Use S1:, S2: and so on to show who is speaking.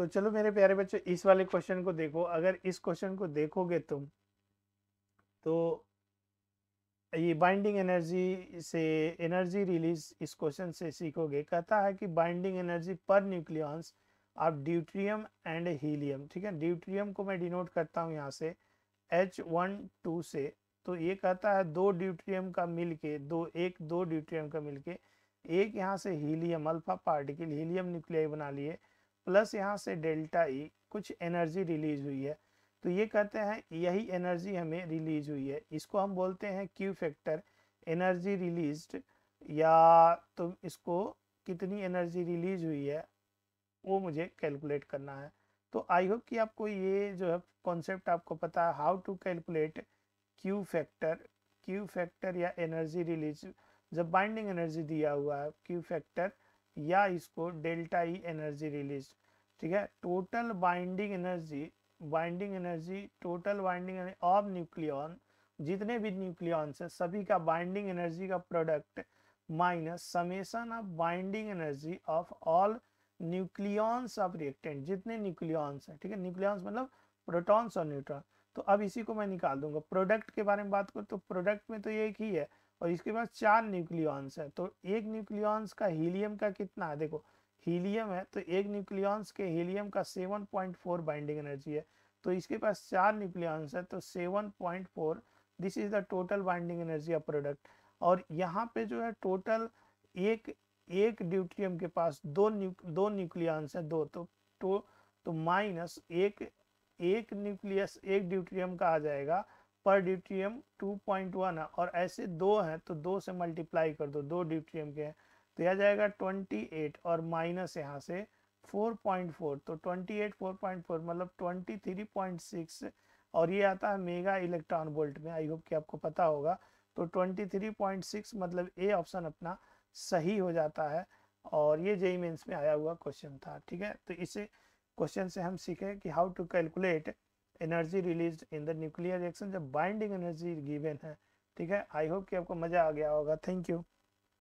S1: तो चलो मेरे प्यारे बच्चों इस वाले क्वेश्चन को देखो अगर इस क्वेश्चन को देखोगे तुम तो ये बाइंडिंग एनर्जी से एनर्जी रिलीज इस क्वेश्चन से सीखोगे कहता है कि बाइंडिंग एनर्जी पर न्यूक्लियॉन्स आप ड्यूट्रियम एंड हीलियम ठीक है ड्यूट्रियम को मैं डिनोट करता हूँ यहाँ से एच वन टू से तो ये कहता है दो ड्यूट्रियम का मिलके दो एक दो ड्यूट्रियम का मिलके एक यहाँ से helium alpha particle helium nuclei बना लिए प्लस यहाँ से डेल्टा ई कुछ एनर्जी रिलीज हुई है तो ये कहते हैं यही एनर्जी हमें रिलीज हुई है इसको हम बोलते हैं क्यू फैक्टर एनर्जी रिलीज या तो इसको कितनी एनर्जी रिलीज हुई है वो मुझे कैलकुलेट करना है तो आई होप कि आपको ये जो है कॉन्सेप्ट आपको पता है how to calculate Q factor Q factor या एनर्जी रिलीज जब बाइंडिंग एनर्जी दिया हुआ है क्यू फैक्टर या इसको डेल्टा ई एनर्जी रिलीज ठीक है total binding energy binding energy total binding of nucleon जितने भी न्यूक्लियॉन्स है सभी का बाइंडिंग एनर्जी का product minus summation of binding energy of all nucleons of reactant जितने न्यूक्लियॉन्स है ठीक है न्यूक्लियॉन्स मतलब प्रोटॉन्स और न्यूट्रॉन तो अब इसी को मैं निकाल दूंगा प्रोडक्ट के बारे में बात करूँ तो प्रोडक्ट में तो ये एक ही है और इसके पास चार न्यूक्लियॉन्स है तो एक न्यूक्लियॉन्स का हीलियम का कितना है देखो हीलियम है तो एक न्यूक्लियॉन्स के हीलियम का 7.4 बाइंडिंग एनर्जी है तो इसके पास चार न्यूक्लियॉन्स है तो 7.4 this is the total binding energy of product और यहाँ पे जो है टोटल एक एक ड्यूट्रियम के पास दो न्यू, दो न्यूक्लियॉन्स है दो तो तो, तो माइनस एक एक न्यूक्लियस एक ड्यूट्रियम का आ जाएगा पर ड्यूट्रियम 2.1 है और ऐसे दो हैं तो दो से मल्टीप्लाई कर दो दो ड्यूट्रियम के हैं तो यह जाएगा 28 और माइनस यहाँ से 4.4 तो 28 4.4 मतलब 23.6 और ये आता है मेगा इलेक्ट्रॉन वोल्ट में आई होप कि आपको पता होगा तो 23.6 मतलब ए ऑप्शन अपना सही हो जाता है और ये जेई मेन्स में आया हुआ क्वेश्चन था ठीक है तो इसे क्वेश्चन से हम सीखे कि how to calculate energy release in the nuclear reaction जब बाइंडिंग एनर्जी गिवन है ठीक है आई होप कि आपको मज़ा आ गया होगा थैंक यू